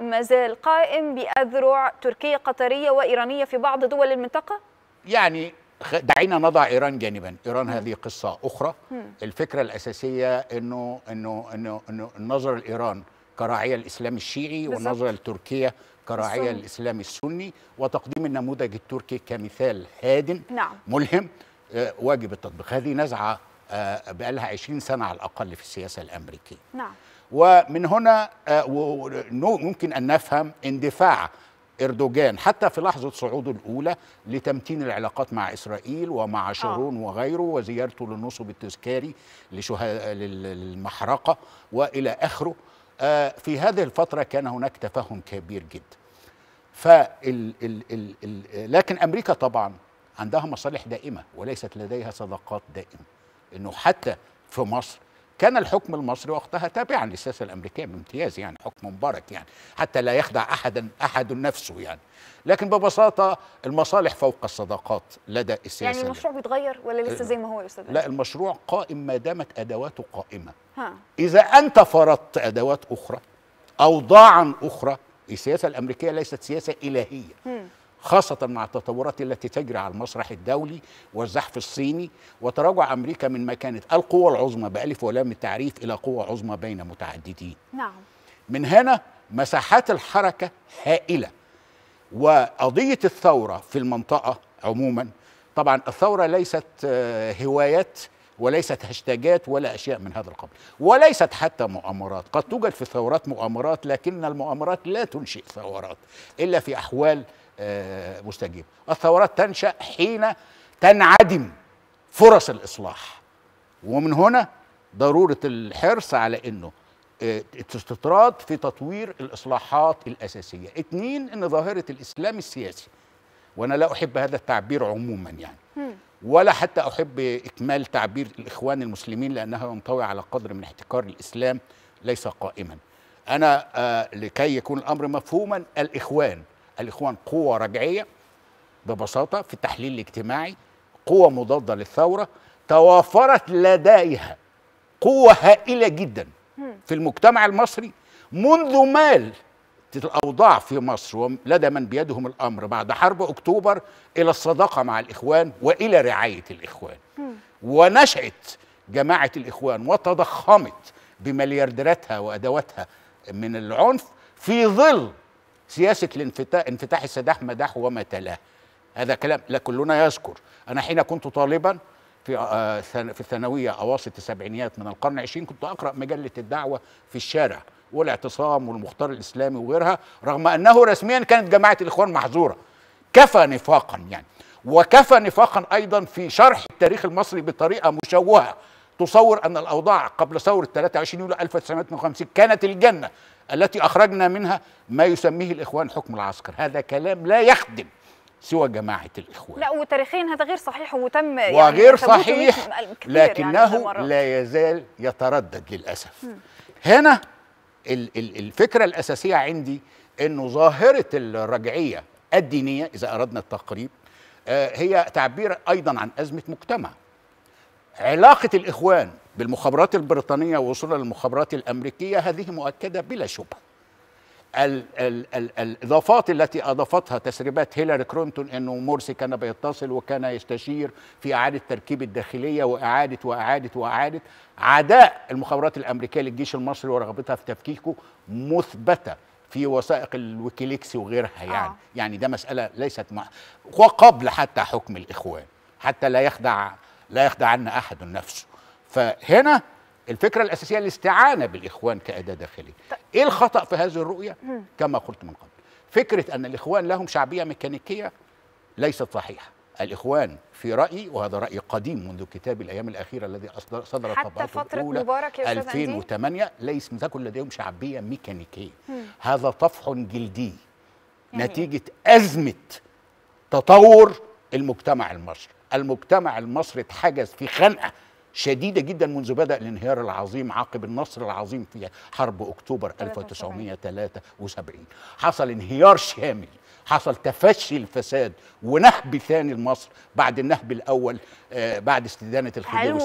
ما زال قائم بأذرع تركية قطرية وإيرانية في بعض دول المنطقة؟ يعني دعينا نضع ايران جانبا ايران م. هذه قصه اخرى م. الفكره الاساسيه انه انه انه, إنه النظر لايران كراعيه الاسلام الشيعي بالزبط. والنظره التركية كراعيه الاسلام السني وتقديم النموذج التركي كمثال هادم نعم. ملهم آه، واجب التطبيق هذه نزعه بقى لها 20 سنه على الاقل في السياسه الامريكيه. نعم. ومن هنا آه، ممكن ان نفهم اندفاع اردوغان حتى في لحظه صعوده الاولى لتمتين العلاقات مع اسرائيل ومع آه. شارون آه. وغيره وزيارته للنصب التذكاري للمحرقه والى اخره آه، في هذه الفتره كان هناك تفهم كبير جدا. فال... ال... ال... ال... لكن امريكا طبعا عندها مصالح دائمه وليست لديها صداقات دائمه. انه حتى في مصر كان الحكم المصري وقتها تابعا للسياسه الامريكيه بامتياز يعني حكم مبارك يعني حتى لا يخدع احدا احد نفسه يعني لكن ببساطه المصالح فوق الصداقات لدى السياسه يعني المشروع بيتغير ولا لسه زي ما هو يا استاذ لا المشروع قائم ما دامت ادواته قائمه ها. اذا انت فرضت ادوات اخرى اوضاعا اخرى السياسه الامريكيه ليست سياسه الهيه م. خاصة مع التطورات التي تجري على المسرح الدولي والزحف الصيني وتراجع أمريكا من مكانة القوة العظمى بألف ولام التعريف إلى قوة عظمى بين متعددين نعم من هنا مساحات الحركة هائلة وقضية الثورة في المنطقة عموما طبعا الثورة ليست آه، هوايات وليست هاشتاجات ولا أشياء من هذا القبيل وليست حتى مؤامرات قد توجد في الثورات مؤامرات لكن المؤامرات لا تنشئ ثورات إلا في أحوال آه، مستجيب الثورات تنشا حين تنعدم فرص الاصلاح ومن هنا ضروره الحرص على انه آه، استطراد في تطوير الاصلاحات الاساسيه اتنين ان ظاهره الاسلام السياسي وانا لا احب هذا التعبير عموما يعني ولا حتى احب اكمال تعبير الاخوان المسلمين لانها ينطوي على قدر من احتكار الاسلام ليس قائما انا آه لكي يكون الامر مفهوما الاخوان الاخوان قوه رجعيه ببساطه في التحليل الاجتماعي قوه مضاده للثوره توافرت لديها قوه هائله جدا في المجتمع المصري منذ مال الأوضاع في مصر ولدى من بيدهم الأمر بعد حرب أكتوبر إلى الصداقة مع الإخوان وإلى رعاية الإخوان ونشأت جماعة الإخوان وتضخمت بمليارديراتها وأدواتها من العنف في ظل سياسه الانفتاح انفتاح السداح مداح وما تلاه هذا كلام لا كلنا يذكر انا حين كنت طالبا في آه في الثانويه اواسط السبعينيات من القرن العشرين كنت اقرا مجله الدعوه في الشارع والاعتصام والمختار الاسلامي وغيرها رغم انه رسميا كانت جماعه الاخوان محظوره كفى نفاقا يعني وكفى نفاقا ايضا في شرح التاريخ المصري بطريقه مشوهه تصور أن الأوضاع قبل ثورة 23 يوليو 1952 كانت الجنة التي أخرجنا منها ما يسميه الإخوان حكم العسكر هذا كلام لا يخدم سوى جماعة الإخوان لا وتاريخيا هذا غير صحيح وتم وغير يعني وغير صحيح يعني لكنه يعني لا يزال يتردد للأسف م. هنا الفكرة الأساسية عندي أنه ظاهرة الرجعية الدينية إذا أردنا التقريب آه، هي تعبير أيضا عن أزمة مجتمع علاقة الإخوان بالمخابرات البريطانية ووصولها للمخابرات الأمريكية هذه مؤكدة بلا شبهة ال ال ال الإضافات التي أضافتها تسريبات هيلاري كرونتون أنه مورسي كان بيتصل وكان يستشير في إعادة تركيب الداخلية وإعادة وإعادة وإعادة عداء المخابرات الأمريكية للجيش المصري ورغبتها في تفكيكه مثبتة في وثائق الويكيليكس وغيرها يعني آه. يعني ده مسألة ليست مع... وقبل حتى حكم الإخوان حتى لا يخدع لا يخدعن احد نفسه فهنا الفكره الاساسيه الاستعانه بالاخوان كاداه داخليه طيب. ايه الخطا في هذه الرؤيه كما قلت من قبل فكره ان الاخوان لهم شعبيه ميكانيكيه ليست صحيحه الإخوان في رأيي وهذا رأي قديم منذ كتاب الأيام الأخيرة الذي أصدر صدر حتى فترة مبارك يا 2008 ليس تكن لديهم شعبية ميكانيكية مم. هذا طفح جلدي نتيجة أزمة تطور المجتمع المصري المجتمع المصري اتحجز في خنقه شديده جدا منذ بدا الانهيار العظيم عقب النصر العظيم في حرب اكتوبر 1973 حصل انهيار شامل حصل تفشي الفساد ونهب ثاني لمصر بعد النهب الاول آه، بعد استدانه الخديوي